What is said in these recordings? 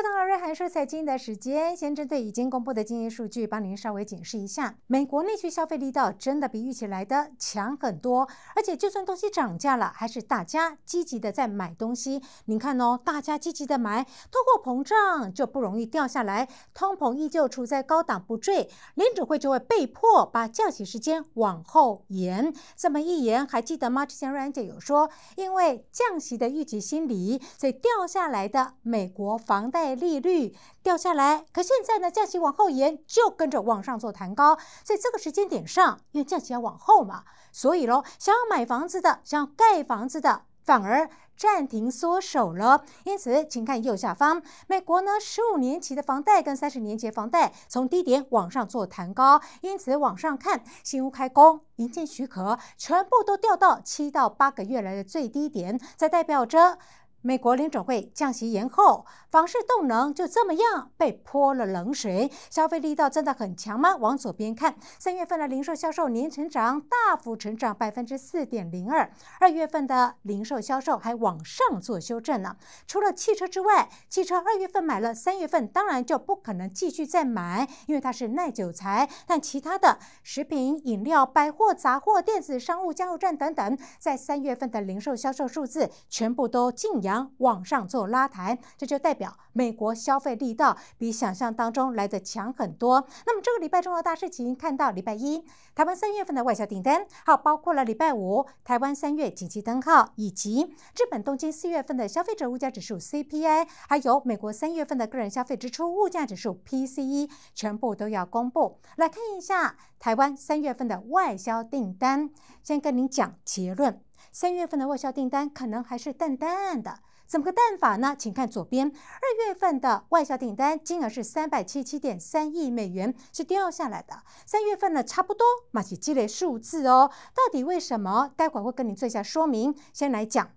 课堂二瑞涵说：“财经的时间，先针对已经公布的经济数据，帮您稍微解释一下。美国内需消费力道真的比预期来的强很多，而且就算东西涨价了，还是大家积极的在买东西。您看哦，大家积极的买，通货膨胀就不容易掉下来，通膨依旧处在高档不坠，联储会就会被迫把降息时间往后延。这么一延，还记得吗？之前瑞涵姐有说，因为降息的预期心理，所以掉下来的美国房贷。”利率掉下来，可现在呢，降息往后延，就跟着往上做弹高。在这个时间点上，因为降息要往后嘛，所以咯，想要买房子的、想要盖房子的，反而暂停缩手了。因此，请看右下方，美国呢，十五年前的房贷跟三十年前房贷，从低点往上做弹高。因此，往上看，新屋开工、营建许可，全部都掉到七到八个月来的最低点，这代表着。美国联储会降息延后，房市动能就这么样被泼了冷水。消费力道真的很强吗？往左边看，三月份的零售销售年成长大幅成长百分之四点零二，二月份的零售销售还往上做修正呢。除了汽车之外，汽车二月份买了，三月份当然就不可能继续再买，因为它是耐久材。但其他的食品、饮料、百货、杂货、电子商务、加油站等等，在三月份的零售销售数字全部都静扬。往上做拉抬，这就代表美国消费力道比想象当中来的强很多。那么这个礼拜重要的大事情，看到礼拜一，台湾三月份的外销订单，还有包括了礼拜五，台湾三月景气灯号，以及日本东京四月份的消费者物价指数 CPI，还有美国三月份的个人消费支出物价指数 PCE，全部都要公布。来看一下台湾三月份的外销订单，先跟您讲结论。三月份的外销订单可能还是淡淡的，怎么个淡法呢？请看左边，二月份的外销订单金额是三百七七点三亿美元，是掉下来的。三月份呢，差不多，马起积累数字哦。到底为什么？待会儿会跟你做一下说明。先来讲，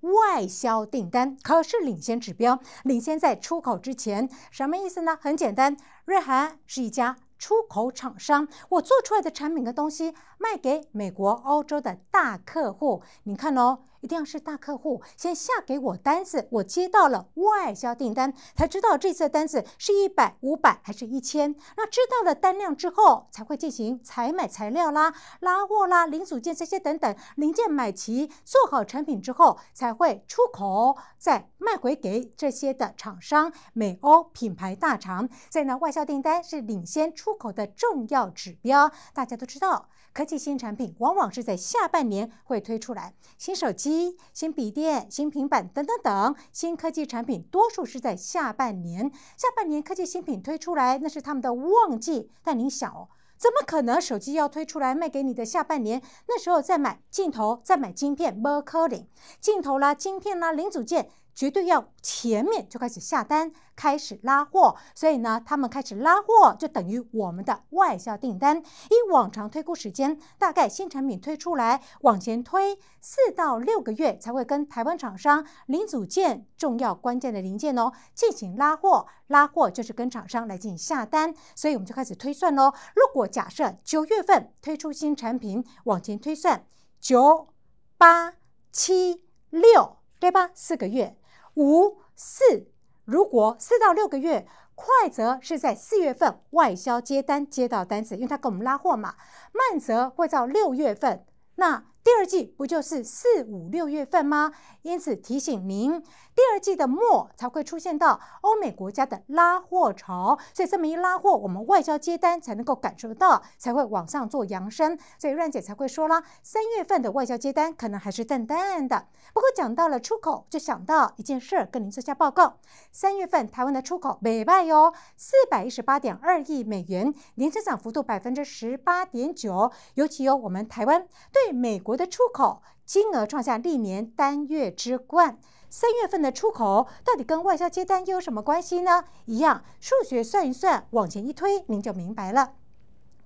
外销订单可是领先指标，领先在出口之前，什么意思呢？很简单，日韩是一家。出口厂商，我做出来的产品跟东西卖给美国、欧洲的大客户，你看哦。一定要是大客户先下给我单子，我接到了外销订单，才知道这次单子是一百、五百还是一千。那知道了单量之后，才会进行采买材料啦、拉货啦、零组件这些等等，零件买齐、做好产品之后，才会出口，再卖回给这些的厂商、美欧品牌大厂。在那外销订单是领先出口的重要指标，大家都知道。科技新产品往往是在下半年会推出来，新手机、新笔电、新平板等等等，新科技产品多数是在下半年。下半年科技新品推出来，那是他们的旺季。但你想哦，怎么可能？手机要推出来卖给你的下半年，那时候再买镜头、再买晶片、more i n g 镜头啦、晶片啦、零组件。绝对要前面就开始下单，开始拉货，所以呢，他们开始拉货就等于我们的外销订单。以往常推估时间，大概新产品推出来往前推四到六个月才会跟台湾厂商零组件、重要关键的零件哦进行拉货。拉货就是跟厂商来进行下单，所以我们就开始推算喽。如果假设九月份推出新产品，往前推算九八七六，对吧？四个月。五四，如果四到六个月，快则是在四月份外销接单接到单子，因为他给我们拉货嘛；慢则会到六月份。那第二季不就是四五六月份吗？因此提醒您。第二季的末才会出现到欧美国家的拉货潮，所以这么一拉货，我们外销接单才能够感受到，才会往上做扬升。所以阮姐才会说啦，三月份的外交接单可能还是淡淡的。不过讲到了出口，就想到一件事，跟您做下报告。三月份台湾的出口美卖哟，四百一十八点二亿美元，年增长幅度百分之十八点九。尤其有我们台湾对美国的出口金额创下历年单月之冠。三月份的出口到底跟外销接单又有什么关系呢？一样，数学算一算，往前一推，您就明白了。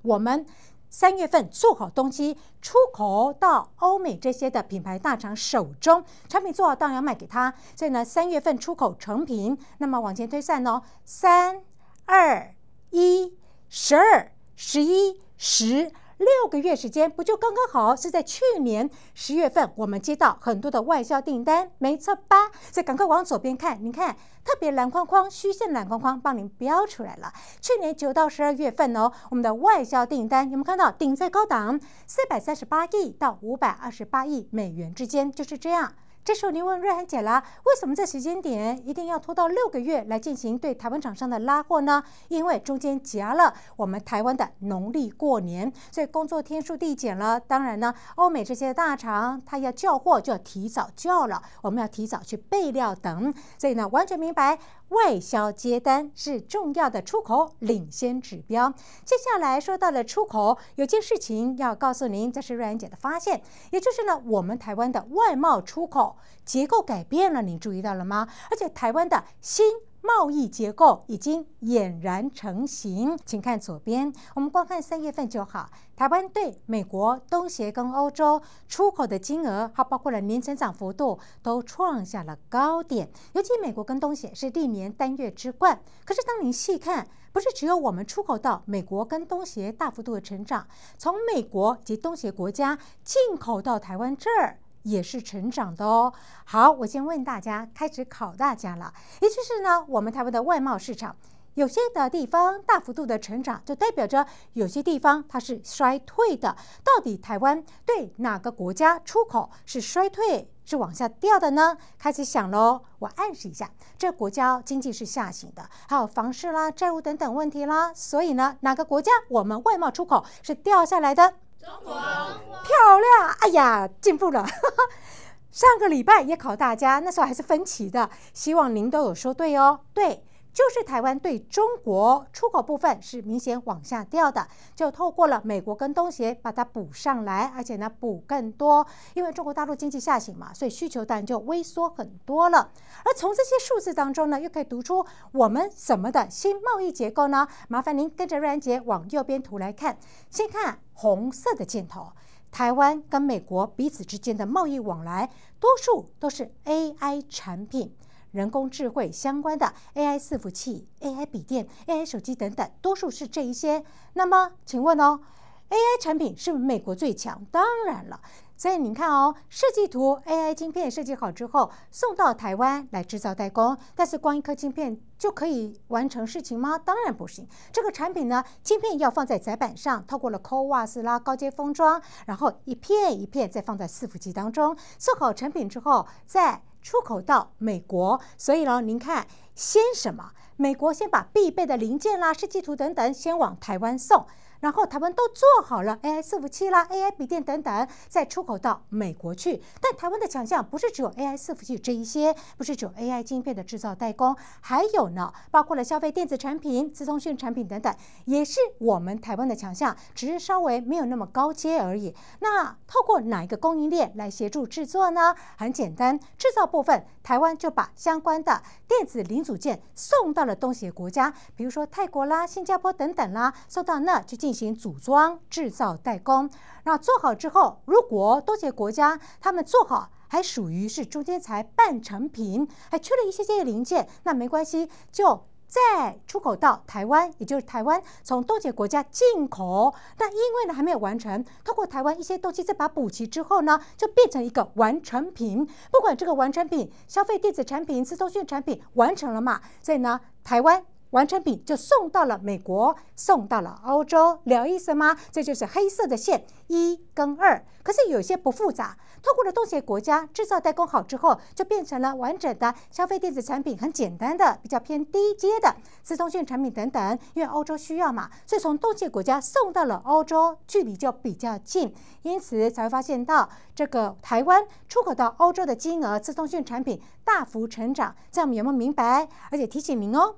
我们三月份做好东西出口到欧美这些的品牌大厂手中，产品做好当然要卖给他。所以呢，三月份出口成品，那么往前推算呢，三二一，十二十一十。六个月时间不就刚刚好？是在去年十月份，我们接到很多的外销订单，没错吧？再赶快往左边看，你看，特别蓝框框、虚线蓝框框帮您标出来了。去年九到十二月份哦，我们的外销订单，有没有看到顶在高档四百三十八亿到五百二十八亿美元之间？就是这样。这时候您问瑞涵姐啦，为什么这时间点一定要拖到六个月来进行对台湾厂商的拉货呢？因为中间夹了我们台湾的农历过年，所以工作天数递减了。当然呢，欧美这些大厂它要叫货就要提早叫了，我们要提早去备料等。所以呢，完全明白外销接单是重要的出口领先指标。接下来说到了出口，有件事情要告诉您，这是瑞涵姐的发现，也就是呢，我们台湾的外贸出口。结构改变了，您注意到了吗？而且台湾的新贸易结构已经俨然成型，请看左边，我们光看三月份就好，台湾对美国、东协跟欧洲出口的金额，还包括了年增长幅度，都创下了高点。尤其美国跟东协是历年单月之冠。可是当您细看，不是只有我们出口到美国跟东协大幅度的成长，从美国及东协国家进口到台湾这儿。也是成长的哦。好，我先问大家，开始考大家了。也就是呢，我们台湾的外贸市场，有些的地方大幅度的成长，就代表着有些地方它是衰退的。到底台湾对哪个国家出口是衰退，是往下掉的呢？开始想喽。我暗示一下，这国家经济是下行的，还有房市啦、债务等等问题啦。所以呢，哪个国家我们外贸出口是掉下来的？中国漂亮！哎呀，进步了。上个礼拜也考大家，那时候还是分歧的，希望您都有说对哦。对。就是台湾对中国出口部分是明显往下掉的，就透过了美国跟东协把它补上来，而且呢补更多，因为中国大陆经济下行嘛，所以需求当然就微缩很多了。而从这些数字当中呢，又可以读出我们什么的新贸易结构呢？麻烦您跟着瑞安姐往右边图来看，先看红色的箭头，台湾跟美国彼此之间的贸易往来，多数都是 AI 产品。人工智慧相关的 AI 伺服器、AI 笔电、AI 手机等等，多数是这一些。那么，请问哦。AI 产品是美国最强，当然了。所以您看哦，设计图、AI 晶片设计好之后，送到台湾来制造代工。但是，光一颗晶片就可以完成事情吗？当然不行。这个产品呢，晶片要放在载板上，透过了 CoWaS 啦高阶封装，然后一片一片再放在伺服器当中，做好产品之后再出口到美国。所以呢，您看，先什么？美国先把必备的零件啦、设计图等等先往台湾送。然后台湾都做好了 AI 伺服器啦、AI 笔电等等，再出口到美国去。但台湾的强项不是只有 AI 伺服器这一些，不是只有 AI 晶片的制造代工，还有呢，包括了消费电子产品、自通讯产品等等，也是我们台湾的强项，只是稍微没有那么高阶而已。那透过哪一个供应链来协助制作呢？很简单，制造部分台湾就把相关的电子零组件送到了东协国家，比如说泰国啦、新加坡等等啦，送到那去。进行组装、制造、代工，那做好之后，如果东协国家他们做好还属于是中间才半成品，还缺了一些些零件，那没关系，就再出口到台湾，也就是台湾从东结国家进口。那因为呢还没有完成，通过台湾一些东西再把补齐之后呢，就变成一个完成品。不管这个完成品，消费电子产品、自通讯产品完成了嘛，所以呢，台湾。完成品就送到了美国，送到了欧洲，有意思吗？这就是黑色的线一跟二。可是有些不复杂，透过了洞穴，国家制造代工好之后，就变成了完整的消费电子产品，很简单的，比较偏低阶的自通讯产品等等。因为欧洲需要嘛，所以从洞穴国家送到了欧洲，距离就比较近，因此才会发现到这个台湾出口到欧洲的金额自通讯产品大幅成长。这样有没有明白？而且提醒您哦。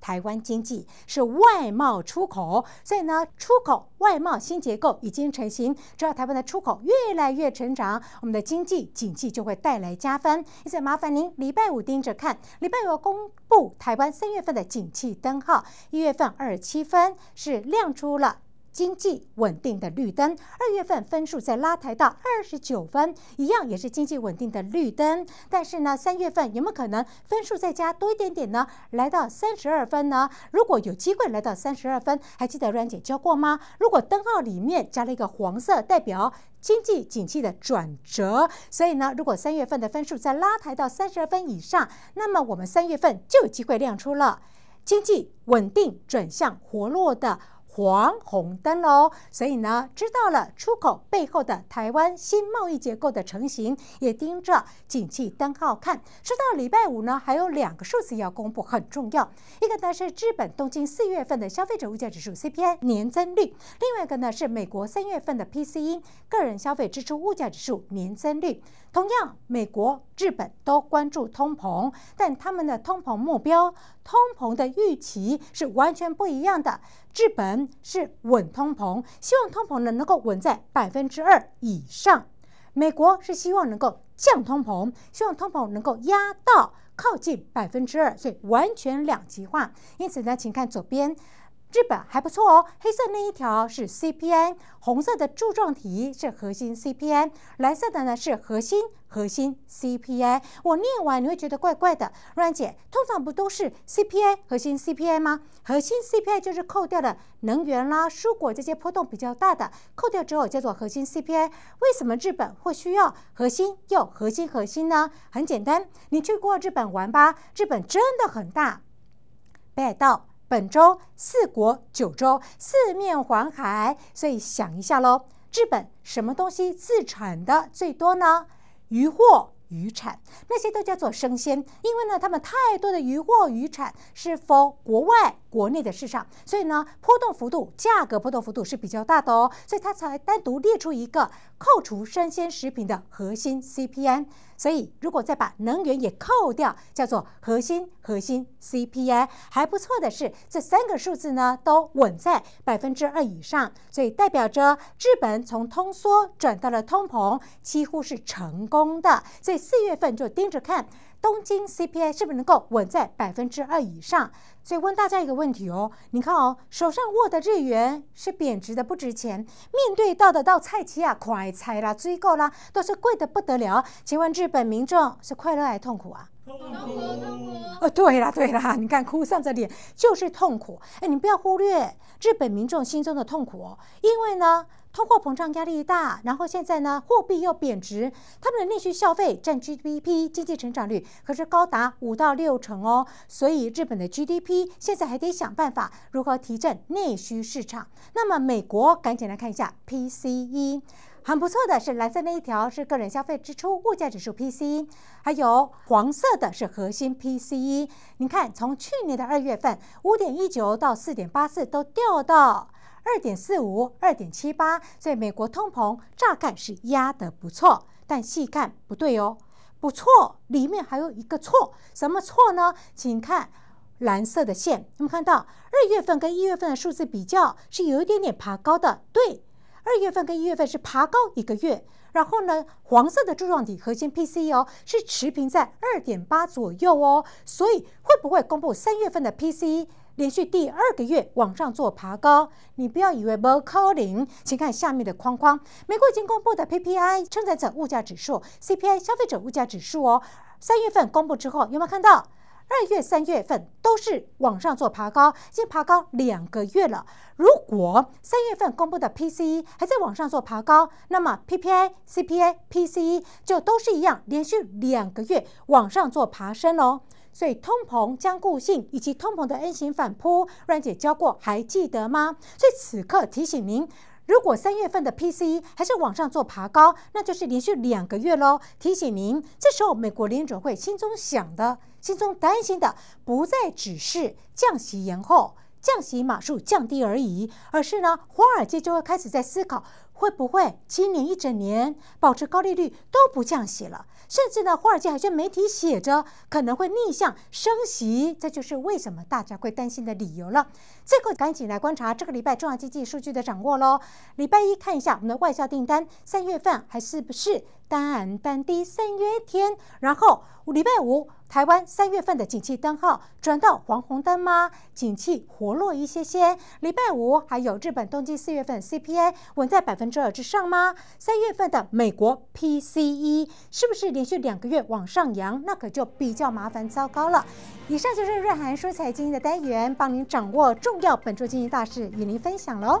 台湾经济是外贸出口，所以呢，出口外贸新结构已经成型。只要台湾的出口越来越成长，我们的经济景气就会带来加分。因此，麻烦您礼拜五盯着看，礼拜五公布台湾三月份的景气灯号，一月份二十七分是亮出了。经济稳定的绿灯，二月份分数在拉抬到二十九分，一样也是经济稳定的绿灯。但是呢，三月份有没有可能分数再加多一点点呢？来到三十二分呢？如果有机会来到三十二分，还记得阮姐教过吗？如果灯号里面加了一个黄色，代表经济景气的转折。所以呢，如果三月份的分数再拉抬到三十二分以上，那么我们三月份就有机会亮出了经济稳定转向活络的。黄红灯了哦，所以呢，知道了出口背后的台湾新贸易结构的成型，也盯着景气灯号看。说到礼拜五呢，还有两个数字要公布，很重要。一个呢是日本东京四月份的消费者物价指数 （CPI） 年增率，另外一个呢是美国三月份的 PCE 个人消费支出物价指数年增率。同样，美国、日本都关注通膨，但他们的通膨目标、通膨的预期是完全不一样的。日本是稳通膨，希望通膨呢能够稳在百分之二以上；美国是希望能够降通膨，希望通膨能够压到靠近百分之二，所以完全两极化。因此呢，请看左边。日本还不错哦，黑色那一条是 CPI，红色的柱状体是核心 CPI，蓝色的呢是核心核心 CPI。我念完你会觉得怪怪的，阮姐通常不都是 CPI 核心 CPI 吗？核心 CPI 就是扣掉了能源啦、蔬果这些波动比较大的，扣掉之后叫做核心 CPI。为什么日本会需要核心又核心核心呢？很简单，你去过日本玩吧？日本真的很大，北海道。本州四国九州四面环海，所以想一下喽，日本什么东西自产的最多呢？渔获。渔产那些都叫做生鲜，因为呢，他们太多的渔货渔产是否国外国内的市场，所以呢，波动幅度价格波动幅度是比较大的哦，所以它才单独列出一个扣除生鲜食品的核心 C P I。所以如果再把能源也扣掉，叫做核心核心 C P I。还不错的是，这三个数字呢都稳在百分之二以上，所以代表着日本从通缩转到了通膨，几乎是成功的。所以。四月份就盯着看东京 CPI 是不是能够稳在百分之二以上。所以问大家一个问题哦，你看哦，手上握的日元是贬值的，不值钱。面对到的到菜期啊，快菜啦、追购啦，都是贵的不得了。请问日本民众是快乐还是痛苦啊？痛苦。哦，对啦对啦，你看哭丧着脸就是痛苦。哎，你不要忽略日本民众心中的痛苦哦，因为呢。通货膨胀压力大，然后现在呢，货币又贬值，他们的内需消费占 GDP 经济成长率可是高达五到六成哦。所以日本的 GDP 现在还得想办法如何提振内需市场。那么美国赶紧来看一下 PCE，很不错的是蓝色那一条是个人消费支出物价指数 PCE，还有黄色的是核心 PCE。你看从去年的二月份五点一九到四点八四都掉到。二点四五，二点七八，在美国通膨，乍看是压得不错，但细看不对哦。不错，里面还有一个错，什么错呢？请看蓝色的线，我们看到二月份跟一月份的数字比较是有一点点爬高的，对，二月份跟一月份是爬高一个月。然后呢，黄色的柱状体核心 PC 哦，是持平在二点八左右哦，所以会不会公布三月份的 PC？连续第二个月往上做爬高，你不要以为不靠零，请看下面的框框。美国已经公布的 PPI，生产者物价指数，CPI，消费者物价指数哦。三月份公布之后，有没有看到？二月、三月份都是往上做爬高，已经爬高两个月了。如果三月份公布的 PCE 还在往上做爬高，那么 PPI、CPI、PCE 就都是一样，连续两个月往上做爬升哦。所以通膨将固性，以及通膨的 N 型反扑，阮姐教过，还记得吗？所以此刻提醒您，如果三月份的 P C 还是往上做爬高，那就是连续两个月喽。提醒您，这时候美国联准会心中想的、心中担心的，不再只是降息延后、降息码数降低而已，而是呢，华尔街就会开始在思考。会不会今年一整年保持高利率都不降息了？甚至呢，华尔街还说媒体写着可能会逆向升息，这就是为什么大家会担心的理由了。这个赶紧来观察这个礼拜重要经济数据的掌握喽。礼拜一看一下我们的外销订单，三月份还是不是？淡淡的三月天，然后礼拜五台湾三月份的景气灯号转到黄红灯吗？景气活络一些些。礼拜五还有日本冬季四月份 CPI 稳在百分之二之上吗？三月份的美国 PCE 是不是连续两个月往上扬？那可就比较麻烦糟糕了。以上就是瑞涵说财经的单元，帮您掌握重要本周经济大事，与您分享喽。